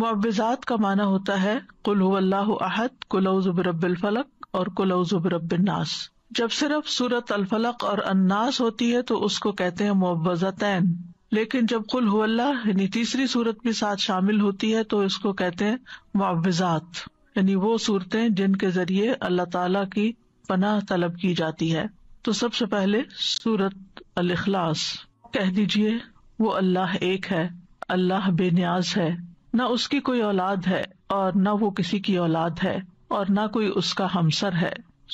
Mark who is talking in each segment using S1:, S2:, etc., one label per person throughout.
S1: मुआवजात का माना होता है कुल्लाह अहद कुलौजुबरबलफलक और कुलौजुबरबनास जब सिर्फ सूरत अलफलक और अन्नास होती है तो उसको कहते हैं मुआवजातैन लेकिन जब कुल यानी तीसरी सूरत भी साथ शामिल होती है तो इसको कहते हैं मुआवजात यानी वो सूरतें जिनके जरिए अल्लाह ताला की पनाह तलब की जाती है तो सबसे पहले सूरत अलखलास कह दीजिए वो अल्लाह एक है अल्लाह बेनियाज है न उसकी कोई औलाद है और न वो किसी की औलाद है और न कोई उसका हमसर है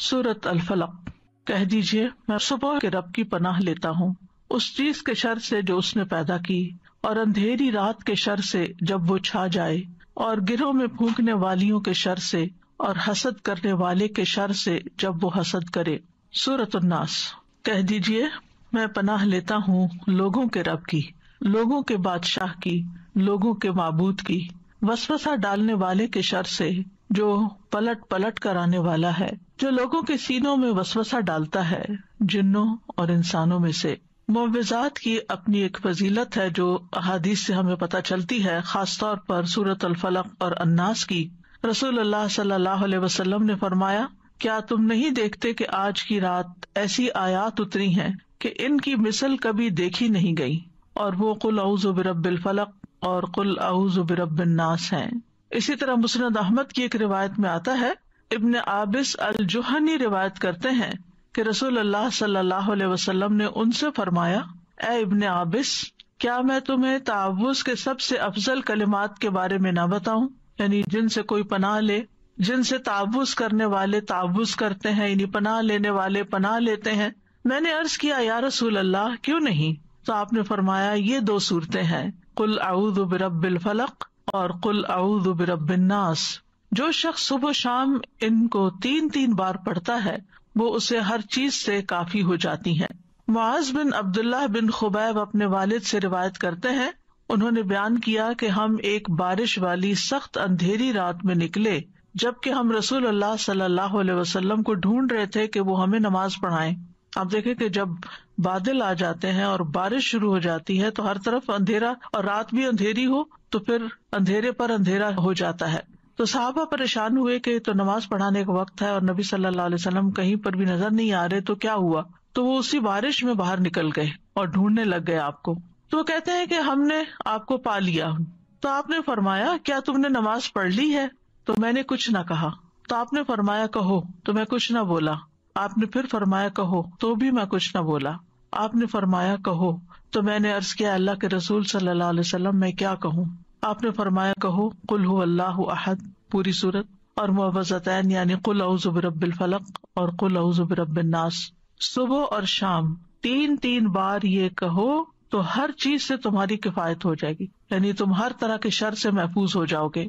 S1: सूरत अलफलक कह दीजिए मैं सुबह के रब की पनाह लेता हूँ उस चीज के शर से जो उसने पैदा की और अंधेरी रात के शर से जब वो छा जाए और गिरोह में फूकने वालियों के शर से और हसद करने वाले के शर से जब वो हसद करे सूरत उन्नास कह दीजिए मैं पनाह लेता हूँ लोगों के रब की लोगों के बादशाह की लोगों के मबूद की वसवसा डालने वाले के शर से जो पलट पलट कर आने वाला है जो लोगों के सीनों में वसवसा डालता है जिन्हों और इंसानों में से मुआवजात की अपनी एक फजीलत है जो अहादीस से हमें पता चलती है खासतौर पर सूरत अलफल और अन्नास की रसूल अल्लाह वसल्लम ने फरमाया क्या तुम नहीं देखते कि आज की रात ऐसी आयात उतरी हैं कि इनकी मिसल कभी देखी नहीं गई और वो कुल फलक और कुल नास है इसी तरह मुसनद अहमद की एक रिवायत में आता है इबन आबिस अल जुहनी रिवायत करते हैं कि रसूल अल्लाह सल्लाह वसलम ने उनसे फरमाया ए इबन आबिस क्या मैं तुम्हें तावुज के सबसे अफजल कलिमात के बारे में न बताऊं यानी जिनसे कोई पनाह ले जिनसे तावुज करने वाले तावुज करते हैं यानी पनाह लेने वाले पनाह लेते हैं मैंने अर्ज किया या रसूल अल्लाह क्यों नहीं तो आपने फरमाया ये दो सूरतें हैं कुल आउद बिरबिल फलक और कुल आउद बिरबिन्नास जो शख्स सुबह शाम इनको तीन तीन बार पढ़ता है वो उसे हर चीज से काफी हो जाती है मुआज बिन अब्दुल्ला बिन खुबैब अपने वालिद से रिवायत करते हैं उन्होंने बयान किया कि हम एक बारिश वाली सख्त अंधेरी रात में निकले जबकि हम रसूल अल्लाह सल्लल्लाहु अलैहि वसल्लम को ढूंढ रहे थे कि वो हमें नमाज पढ़ाएं आप देखें कि जब बादल आ जाते हैं और बारिश शुरू हो जाती है तो हर तरफ अंधेरा और रात भी अंधेरी हो तो फिर अंधेरे पर अंधेरा हो जाता है तो साहबा परेशान हुए कि तो नमाज पढ़ाने का वक्त है और नबी सल्लल्लाहु अलैहि वसल्लम कहीं पर भी नजर नहीं आ रहे तो क्या हुआ तो वो उसी बारिश में बाहर निकल गए और ढूंढने लग गए आपको तो वो कहते हैं कि हमने आपको पा लिया तो आपने फरमाया क्या तुमने नमाज पढ़ ली है तो मैंने कुछ ना कहा तो आपने फरमाया कहो तो मैं कुछ ना बोला आपने फिर फरमाया कहो तो भी मैं कुछ न बोला आपने फरमाया कहो तो मैंने अर्ज किया अल्लाह के रसूल सल्लल्लाहु अलैहि वसल्लम मैं क्या कहूँ आपने फरमाया कहो कुल अल्लाह अहद पूरी सूरत और मुआवजतैन यानी कुल अउजुब फलक और कुल अउजुब रबिलनास सुबह और शाम तीन तीन बार ये कहो तो हर चीज से तुम्हारी किफायत हो जाएगी यानी तुम हर तरह के शर से महफूज हो जाओगे